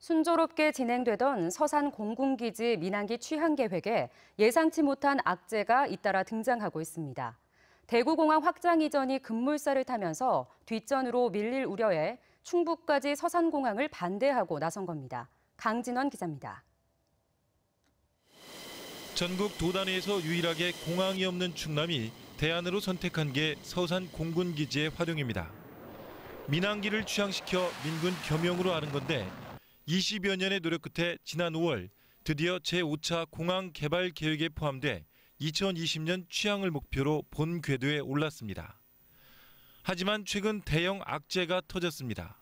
순조롭게 진행되던 서산 공군기지 민항기 취항 계획에 예상치 못한 악재가 잇따라 등장하고 있습니다. 대구공항 확장 이전이 급물살을 타면서 뒷전으로 밀릴 우려에 충북까지 서산공항을 반대하고 나선 겁니다. 강진원 기자입니다. 전국 도단에서 유일하게 공항이 없는 충남이 대안으로 선택한 게 서산 공군기지의 활용입니다. 민항기를 취항시켜 민군 겸용으로 하는 건데 20여 년의 노력 끝에 지난 5월 드디어 제5차 공항 개발 계획에 포함돼 2020년 취향을 목표로 본 궤도에 올랐습니다. 하지만 최근 대형 악재가 터졌습니다.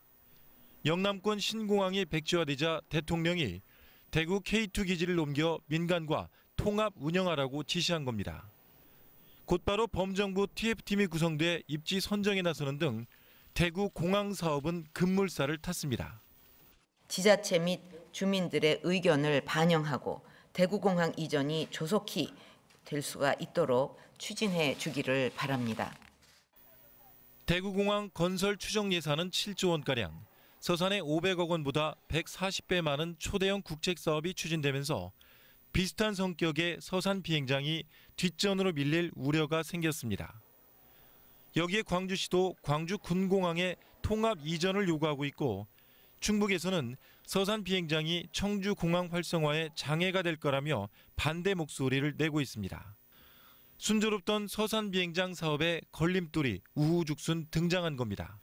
영남권 신공항이 백지화되자 대통령이 대구 K2 기지를 옮겨 민간과 통합 운영하라고 지시한 겁니다. 곧바로 범정부 TF팀이 구성돼 입지 선정에 나서는 등 대구 공항 사업은 급물살을 탔습니다. 지자체 및 주민들의 의견을 반영하고 대구공항 이전이 조속히 될 수가 있도록 추진해 주기를 바랍니다. 대구공항 건설 추정 예산은 7조 원가량, 서산의 500억 원보다 140배 많은 초대형 국책 사업이 추진되면서 비슷한 성격의 서산 비행장이 뒷전으로 밀릴 우려가 생겼습니다. 여기에 광주시도 광주 군공항의 통합 이전을 요구하고 있고 충북에서는 서산 비행장이 청주 공항 활성화에 장애가 될 거라며 반대 목소리를 내고 있습니다. 순조롭던 서산 비행장 사업에 걸림돌이 우후죽순 등장한 겁니다.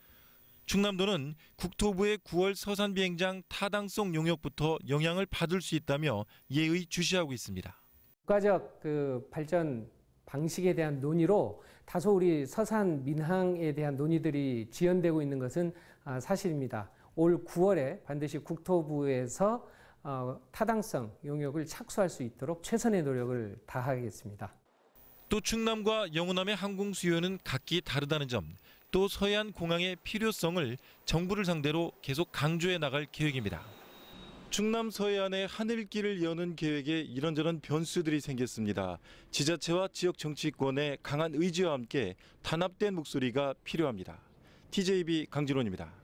충남도는 국토부의 9월 서산 비행장 타당성 용역부터 영향을 받을 수 있다며 예의 주시하고 있습니다. 국가적 그 발전 방식에 대한 논의로 다소 우리 서산 민항에 대한 논의들이 지연되고 있는 것은 아, 사실입니다. 올 9월에 반드시 국토부에서 어, 타당성 용역을 착수할 수 있도록 최선의 노력을 다하겠습니다. 또 충남과 영호남의 항공 수요는 각기 다르다는 점, 또 서해안 공항의 필요성을 정부를 상대로 계속 강조해 나갈 계획입니다. 충남 서해안의 하늘길을 여는 계획에 이런저런 변수들이 생겼습니다. 지자체와 지역 정치권의 강한 의지와 함께 단합된 목소리가 필요합니다. TJB 강진원입니다.